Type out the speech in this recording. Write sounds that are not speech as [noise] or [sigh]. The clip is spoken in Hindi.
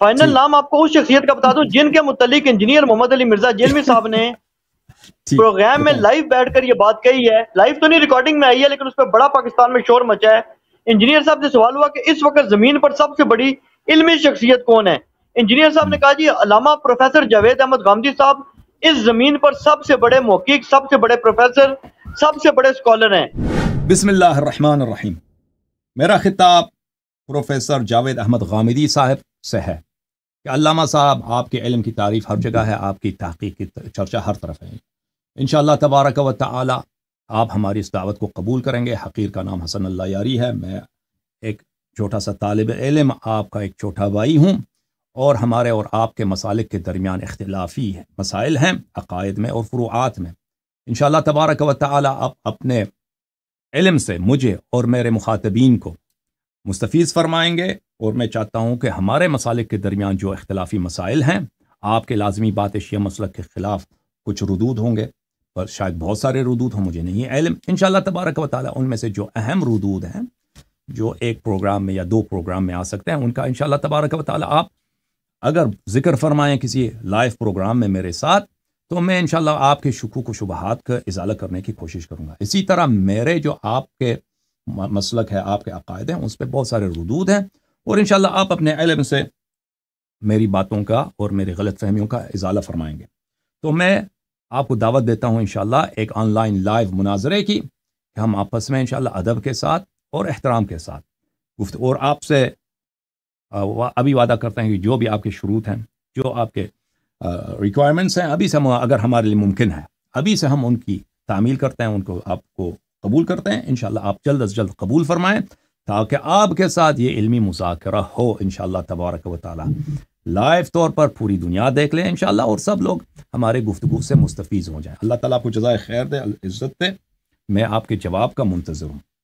फाइनल नाम आपको उस शख्सियत का बता दूं [laughs] जिनके मुतलिक इंजीनियर मोहम्मद अली मिर्जा जेलवी [laughs] साहब ने प्रोग्राम में लाइव बैठकर ये बात कही है लाइव तो नहीं रिकॉर्डिंग में आई है लेकिन उस पर बड़ा पाकिस्तान में शोर मचा है इंजीनियर साहब से सवाल हुआ कि इस वक्त जमीन पर सबसे बड़ी इलमी शख्सियत कौन है इंजीनियर साहब ने कहा जी अलामा प्रोफेसर जावेद अहमद गांधी साहब इस जमीन पर सबसे बड़े मौकिक सबसे बड़े प्रोफेसर सबसे बड़े स्कॉलर हैं बिस्मिल्लाह रहमान रहीम मेरा खिताब प्रोफेसर जावेद अहमद गामिदी साहब से है कि अलामा साहब आपके इलम की तारीफ़ हर जगह है आपकी तहकीक की चर्चा हर तरफ है इन तबारक व ताली आप हमारी इस दावत को कबूल करेंगे हकीर का नाम हसन अल्लाह यारी है मैं एक छोटा सा तालब इलम आपका एक छोटा भाई हूँ और हमारे और आपके मसालिक के दरमियान अख्तिलाफी है मसाइल हैं अकायद में और फ्रुआत में इन तबारक व ताली आप अपने इलम से मुझे और मेरे मुखातबीन को मुस्तफ़ फरमाएंगे और मैं चाहता हूँ कि हमारे मसालिक के दरमियान जो अख्तिलाफी मसाइल हैं आपके लाजमी बात एशिया मसल के ख़िलाफ़ कुछ रदूद होंगे पर शायद बहुत सारे रदूद हों मुझे नहीं है इन शाह तबारक वाली उनमें से जो अहम रदूद हैं जो एक प्रोग्राम में या दो प्रोग्राम में आ सकते हैं उनका इन तबारक व आप अगर जिक्र फरमाएँ किसी लाइव प्रोग्राम में मेरे साथ तो मैं इन आपके शकूक शुबहत का इजाला करने की कोशिश करूँगा इसी तरह मेरे जो आपके मसलक है आपके अकायद हैं उस पर बहुत सारे रदूद हैं और इन शाला आप अपने इलम से मेरी बातों का और मेरी गलत फहमियों का इजाला फरमाएंगे तो मैं आपको दावत देता हूँ इन एक ऑनलाइन लाइव मुनाजरे की हम आपस में इन अदब के साथ और एहतराम के साथ गुफ्त और आपसे अभी वादा करते हैं कि जो भी आपके शरूत हैं जो आपके रिक्वायरमेंट्स हैं अभी से हम अगर हमारे लिए मुमकिन है अभी से हम उनकी तामील करते हैं उनको आपको कबूल करते हैं इन आप जल्द अज जल्द कबूल फरमाएँ ताकि आपके साथ ये इल्मी मुजाकरा हो इन तबारक व ताली लाइव तौर पर पूरी दुनिया देख लें इन और सब लोग हमारे गुफ्तु से मुस्तफ़ हो जाएँ अल्लाह ताली को जजाय खैर दे इज़्ज़त दे मैं आपके जवाब का मुंतज़र हूँ